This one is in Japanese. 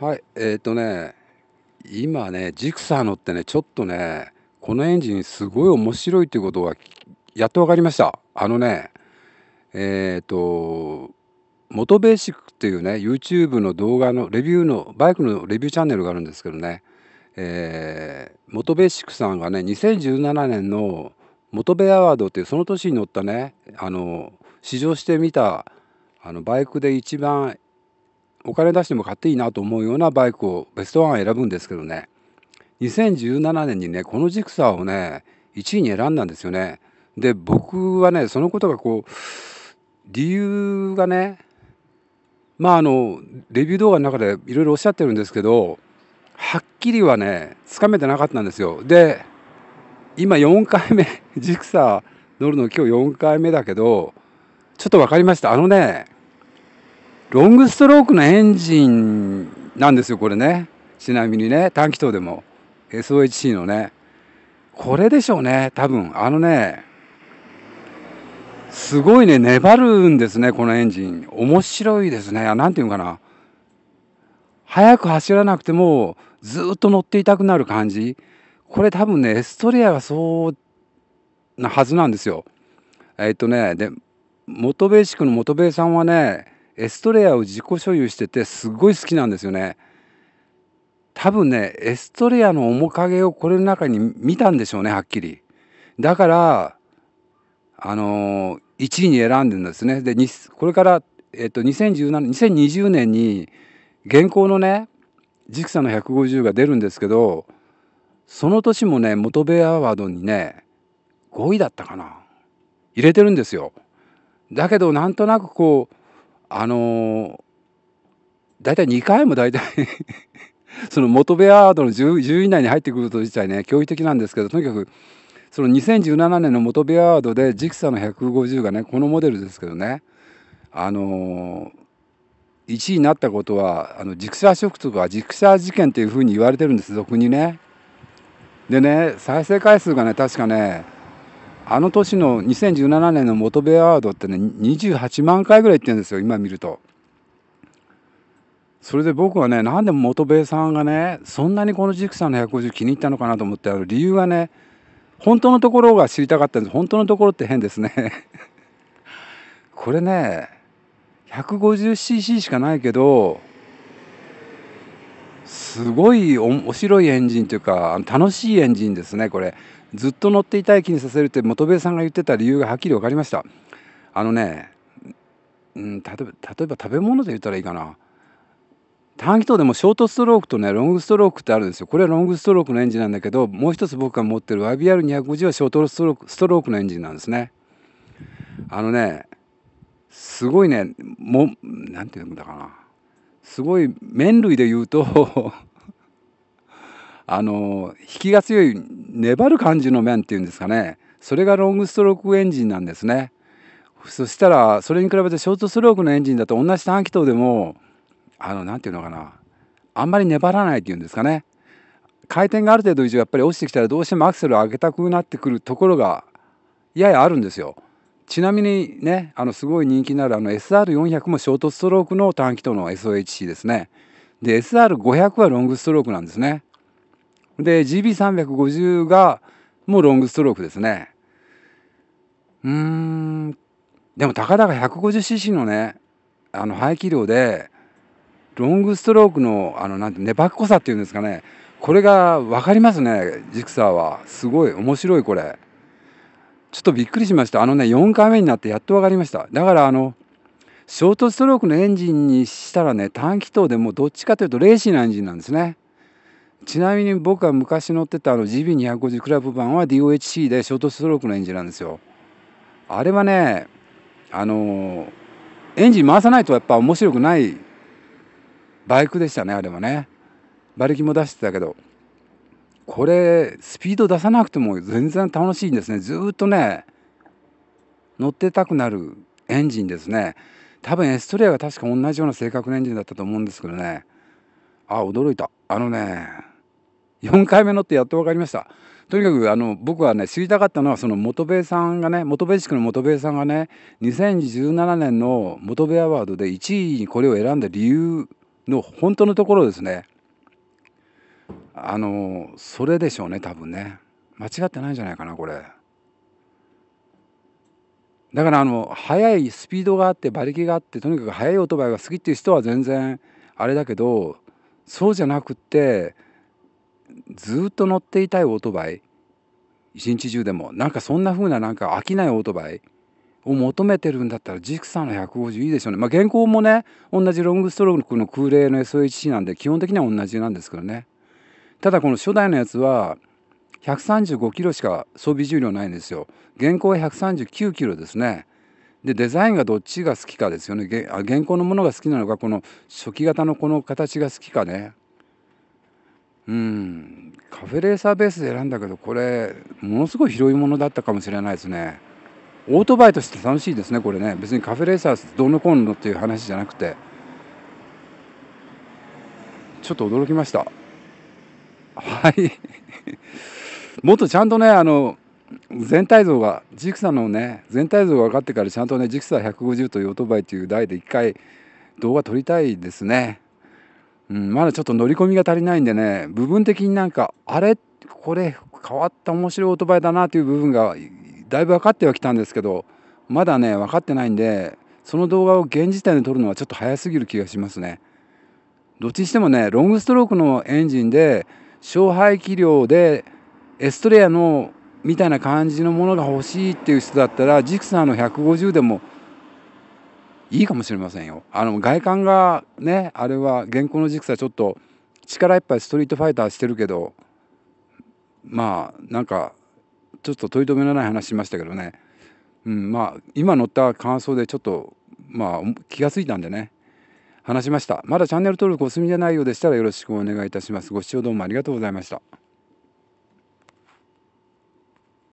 はい、えっ、ー、とね、今ね、ジクサー乗ってね、ちょっとね、このエンジンすごい面白いていうことがやっと分かりました。あのね、えっ、ー、と、モトベーシックっていうね、YouTube の動画のレビューの、バイクのレビューチャンネルがあるんですけどね、えー、モトベーシックさんがね、2017年のモトベアワードっていうその年に乗ったね、あの、試乗してみたあのバイクで一番お金出しても買っていいなと思うようなバイクをベストワン選ぶんですけどね2017年にねこのジクサーをね1位に選んだんですよねで僕はねそのことがこう理由がねまああのレビュー動画の中でいろいろおっしゃってるんですけどはっきりはねつかめてなかったんですよで今4回目ジクサー乗るの今日4回目だけどちょっと分かりましたあのねロングストロークのエンジンなんですよ、これね。ちなみにね、短気筒でも。SOHC のね。これでしょうね、多分。あのね、すごいね、粘るんですね、このエンジン。面白いですね。なんていうのかな。早く走らなくても、ずっと乗っていたくなる感じ。これ多分ね、エストリアはそうなはずなんですよ。えー、っとね、で、元ベーシックの元ベーさんはね、エストレアを自己所有しててすごい好きなんですよね多分ねエストレアの面影をこれの中に見たんでしょうねはっきりだからあの1位に選んでるんですねでこれから、えっと、2017 2020年に現行のねジクサの150が出るんですけどその年もね元部アワードにね5位だったかな入れてるんですよだけどなんとなくこうあの大体2回も大体 その元ベアワードの 10, 10位以内に入ってくること自体ね驚異的なんですけどとにかくその2017年の元ベアワードでジクサの150がねこのモデルですけどねあの1位になったことはあのジクャーショックとかジクャー事件っていうふうに言われてるんです俗にね。でね再生回数がね確かねあの年の2017年の元部アワードってね28万回ぐらい行ってるんですよ今見ると。それで僕はね何でも元兵さんがねそんなにこのジクさんの150気に入ったのかなと思ってある理由がね本当のところが知りたかったんです本当のところって変ですね これね 150cc しかないけどすごい面白いエンジンというか楽しいエンジンですねこれずっと乗っていたい気にさせるって元兵衛さんが言ってた理由がはっきり分かりましたあのね、うん、例えば例えば食べ物で言ったらいいかな短気筒でもショートストロークとねロングストロークってあるんですよこれはロングストロークのエンジンなんだけどもう一つ僕が持ってる YBR250 はショートストロークストロークのエンジンなんですねあのねすごいねもなんていうんだかなすごい麺類で言うと あの引きが強い粘る感じの麺っていうんですかねそれがロングストロークエンジンなんですねそしたらそれに比べてショートストロークのエンジンだと同じ短気筒でもあの何て言うのかなあんまり粘らないっていうんですかね回転がある程度以上やっぱり落ちてきたらどうしてもアクセルを上げたくなってくるところがややあるんですよちなみにねあのすごい人気のあるあの SR400 もショートストロークの短気との SOHC ですねで SR500 はロングストロークなんですねで GB350 がもうロングストロークですねうーんでもたかだか 150cc のねあの排気量でロングストロークのあのなんて粘っこさっていうんですかねこれが分かりますねジクサーはすごい面白いこれ。ちょっとびっくりしましたあのね4回目になってやっと分かりましただからあのショートストロークのエンジンにしたらね短気筒でもどっちかというとレーシーなエンジンなんですねちなみに僕が昔乗ってたあの GB250 クラブ版は DOHC でショートストロークのエンジンなんですよあれはねあのエンジン回さないとやっぱ面白くないバイクでしたねあれはね馬力も出してたけどこれスピード出さなくても全然楽しいんですねずっとね乗ってたくなるエンジンですね多分エストレアが確か同じような正確なエンジンだったと思うんですけどねあ驚いたあのね4回目乗ってやっと分かりましたとにかくあの僕はね知りたかったのはその元兵衛さんがね元兵衛地区の元兵衛さんがね2017年の元兵衛アワードで1位にこれを選んだ理由の本当のところですねあのそれでしょうね多分ね間違ってないんじゃないかなこれだからあの速いスピードがあって馬力があってとにかく速いオートバイが好きっていう人は全然あれだけどそうじゃなくってずっと乗っていたいオートバイ一日中でもなんかそんな風ななんか飽きないオートバイを求めてるんだったらジクサーの150いいでしょうね。まあ、現行もね同じロングストロークの空冷の SOHC なんで基本的には同じなんですけどね。ただこの初代のやつは135キロしか装備重量ないんですよ現行は139キロですねでデザインがどっちが好きかですよね現行のものが好きなのかこの初期型のこの形が好きかねうんカフェレーサーベースで選んだけどこれものすごい広いものだったかもしれないですねオートバイとして楽しいですねこれね別にカフェレーサーどうのこうのっていう話じゃなくてちょっと驚きました。はいもっとちゃんとねあの全体像がジクサのね全体像が分かってからちゃんとねジクサ150というオートバイという台で一回動画撮りたいですね、うん、まだちょっと乗り込みが足りないんでね部分的になんかあれこれ変わった面白いオートバイだなという部分がだいぶ分かってはきたんですけどまだね分かってないんでその動画を現時点で撮るのはちょっと早すぎる気がしますねどっちにしてもねロングストロークのエンジンで勝敗気量でエストレアのみたいな感じのものが欲しいっていう人だったらジクサーの150でもいいかもしれませんよ。あの外観がねあれは現行のジクサーちょっと力いっぱいストリートファイターしてるけどまあなんかちょっと取り留めのない話しましたけどね、うん、まあ今乗った感想でちょっとまあ気が付いたんでね話しましたまだチャンネル登録お済みじゃないようでしたらよろしくお願いいたしますご視聴どうもありがとうございました